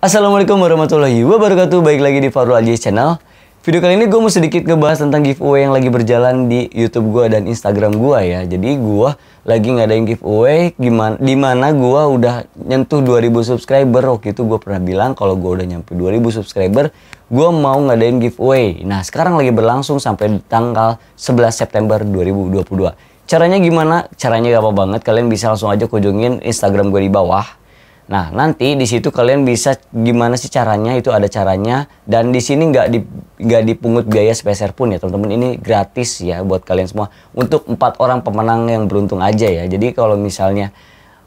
Assalamualaikum warahmatullahi wabarakatuh Baik lagi di Farul Aji Channel Video kali ini gue mau sedikit ngebahas tentang giveaway yang lagi berjalan di Youtube gue dan Instagram gue ya Jadi gue lagi ngadain giveaway gimana, Dimana gue udah nyentuh 2000 subscriber Waktu itu gue pernah bilang kalau gue udah nyampe 2000 subscriber Gue mau ngadain giveaway Nah sekarang lagi berlangsung sampai tanggal 11 September 2022 Caranya gimana? Caranya gampang banget Kalian bisa langsung aja kunjungin Instagram gue di bawah Nah, nanti di situ kalian bisa gimana sih caranya? Itu ada caranya dan di sini nggak di nggak dipungut biaya sepeser pun ya, teman-teman. Ini gratis ya buat kalian semua untuk empat orang pemenang yang beruntung aja ya. Jadi kalau misalnya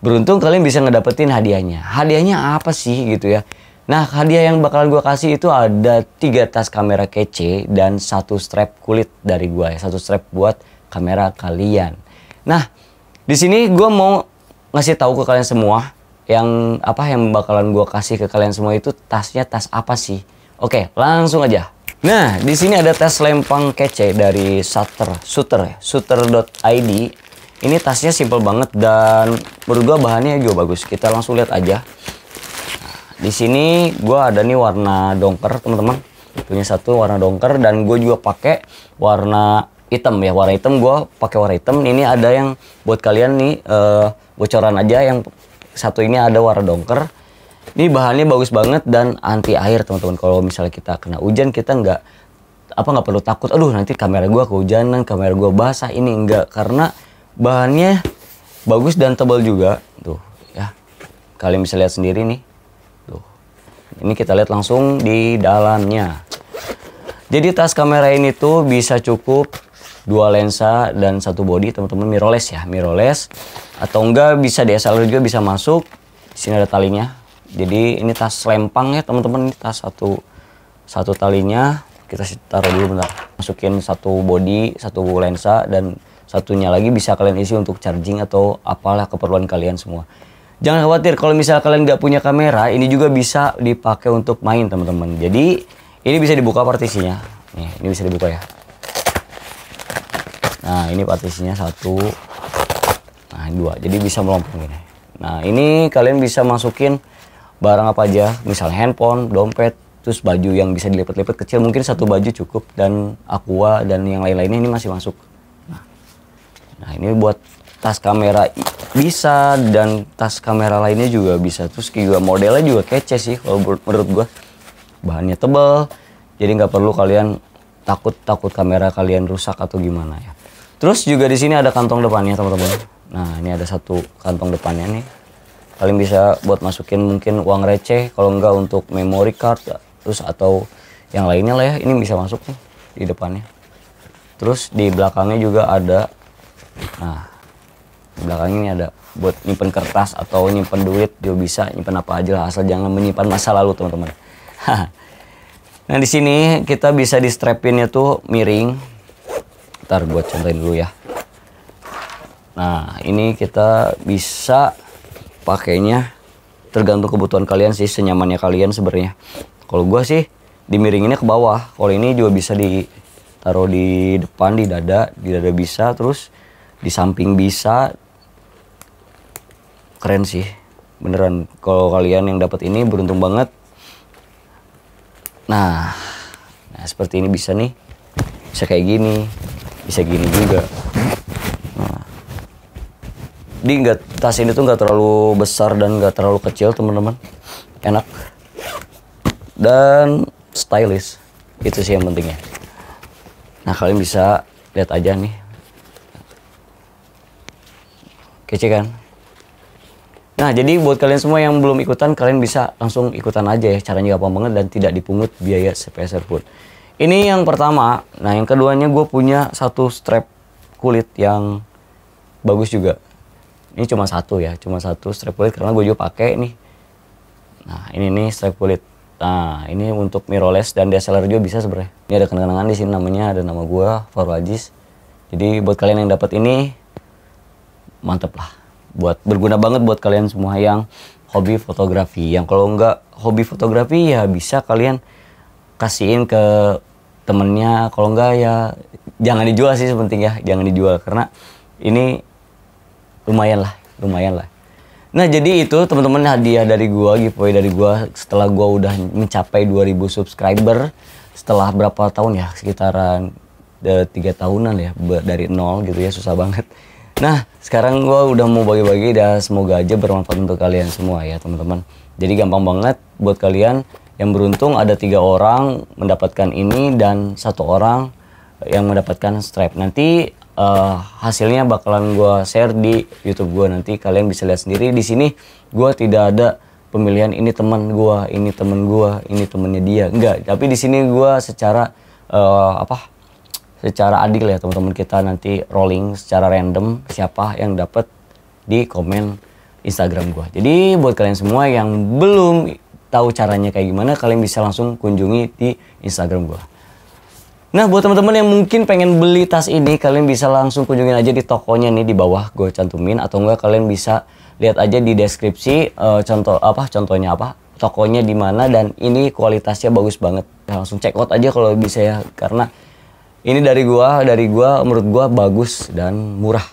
beruntung kalian bisa ngedapetin hadiahnya. Hadiahnya apa sih gitu ya? Nah, hadiah yang bakal gue kasih itu ada tiga tas kamera kece dan satu strap kulit dari gue ya, satu strap buat kamera kalian. Nah, di sini gue mau ngasih tahu ke kalian semua yang apa yang bakalan gue kasih ke kalian semua itu tasnya tas apa sih? Oke, langsung aja. Nah, di sini ada tas lempang kece dari Sutter, Sutter ya, Sutter id Ini tasnya simple banget dan menurut gue bahannya juga bagus. Kita langsung lihat aja. Nah, di sini gue ada nih warna dongker teman-teman. Punya satu warna dongker dan gue juga pakai warna hitam ya warna hitam gue pakai warna hitam ini ada yang buat kalian nih uh, bocoran aja yang satu ini ada warna dongker. Ini bahannya bagus banget dan anti air teman-teman. Kalau misalnya kita kena hujan kita nggak apa nggak perlu takut. Aduh nanti kamera gua kehujanan, kamera gua basah ini enggak karena bahannya bagus dan tebal juga. Tuh ya. Kalian bisa lihat sendiri nih. Tuh. Ini kita lihat langsung di dalamnya. Jadi tas kamera ini tuh bisa cukup dua lensa dan satu body teman-teman mirrorless ya mirrorless atau enggak bisa DSLR juga bisa masuk di sini ada talinya jadi ini tas lempang ya teman-teman ini tas satu satu talinya kita taruh dulu bentar masukin satu body satu lensa dan satunya lagi bisa kalian isi untuk charging atau apalah keperluan kalian semua jangan khawatir kalau misalnya kalian nggak punya kamera ini juga bisa dipakai untuk main teman-teman jadi ini bisa dibuka partisinya. Nih, ini bisa dibuka ya. Nah, ini partisinya satu. Nah, dua. Jadi bisa melompong gini. Nah, ini kalian bisa masukin barang apa aja. Misal handphone, dompet, terus baju yang bisa dilipat-lipat kecil. Mungkin satu baju cukup dan aqua dan yang lain-lainnya ini masih masuk. Nah, nah ini buat tas kamera bisa dan tas kamera lainnya juga bisa terus juga modelnya juga kece sih kalau menurut gua bahannya tebal jadi nggak perlu kalian takut takut kamera kalian rusak atau gimana ya terus juga di sini ada kantong depannya teman-teman nah ini ada satu kantong depannya nih kalian bisa buat masukin mungkin uang receh kalau enggak untuk memory card terus atau yang lainnya lah ya ini bisa masuk nih di depannya terus di belakangnya juga ada nah di belakangnya ini ada buat nyimpen kertas atau nyimpen duit juga bisa nyimpen apa aja lah asal jangan menyimpan masa lalu teman-teman nah di sini kita bisa di strapinnya tuh miring. Ntar buat contohin dulu ya. Nah ini kita bisa pakainya tergantung kebutuhan kalian sih senyamannya kalian sebenarnya. Kalau gue sih di miring ini ke bawah. Kalau ini juga bisa ditaruh di depan di dada, di dada bisa terus di samping bisa keren sih beneran kalau kalian yang dapat ini beruntung banget Nah, nah seperti ini bisa nih. Bisa kayak gini. Bisa gini juga. Nah. Di nggak tas ini tuh nggak terlalu besar dan nggak terlalu kecil, teman-teman. Enak. Dan stylish. Itu sih yang pentingnya. Nah, kalian bisa lihat aja nih. Kece kan? Nah, jadi buat kalian semua yang belum ikutan, kalian bisa langsung ikutan aja ya. Caranya gampang banget dan tidak dipungut biaya sepeser pun. Ini yang pertama. Nah, yang keduanya gue punya satu strap kulit yang bagus juga. Ini cuma satu ya, cuma satu strap kulit karena gue juga pakai nih. Nah, ini nih strap kulit. Nah, ini untuk mirrorless dan DSLR juga bisa sebenarnya. Ini ada kenangan kenangan di sini namanya, ada nama gue, Faru Jadi buat kalian yang dapat ini, mantep lah buat berguna banget buat kalian semua yang hobi fotografi. Yang kalau nggak hobi fotografi ya bisa kalian kasihin ke temennya. Kalau nggak ya jangan dijual sih sepenting ya, jangan dijual karena ini lumayan lah, lumayan lah. Nah jadi itu teman-teman hadiah dari gua, giveaway dari gua setelah gua udah mencapai 2000 subscriber setelah berapa tahun ya sekitaran eh, tiga tahunan ya dari nol gitu ya susah banget. Nah, sekarang gue udah mau bagi-bagi dan semoga aja bermanfaat untuk kalian semua ya teman-teman. Jadi gampang banget buat kalian yang beruntung ada tiga orang mendapatkan ini dan satu orang yang mendapatkan stripe. Nanti uh, hasilnya bakalan gue share di YouTube gue nanti kalian bisa lihat sendiri. Di sini gue tidak ada pemilihan ini teman gue, ini temen gue, ini temennya dia. Enggak, tapi di sini gue secara uh, apa? secara adil ya teman-teman kita nanti rolling secara random siapa yang dapat di komen Instagram gua. Jadi buat kalian semua yang belum tahu caranya kayak gimana kalian bisa langsung kunjungi di Instagram gua. Nah, buat teman-teman yang mungkin pengen beli tas ini, kalian bisa langsung kunjungi aja di tokonya nih di bawah gue cantumin atau enggak kalian bisa lihat aja di deskripsi uh, contoh apa contohnya apa tokonya di mana dan ini kualitasnya bagus banget. Nah, langsung check out aja kalau bisa ya karena ini dari gua dari gua menurut gua bagus dan murah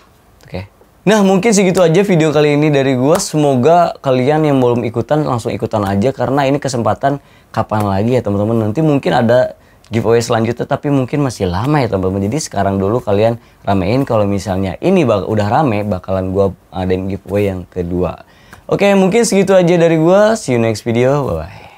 oke nah mungkin segitu aja video kali ini dari gua semoga kalian yang belum ikutan langsung ikutan aja karena ini kesempatan kapan lagi ya teman-teman nanti mungkin ada giveaway selanjutnya tapi mungkin masih lama ya teman-teman jadi sekarang dulu kalian ramein kalau misalnya ini bak udah rame bakalan gua adain giveaway yang kedua oke mungkin segitu aja dari gua see you next video bye bye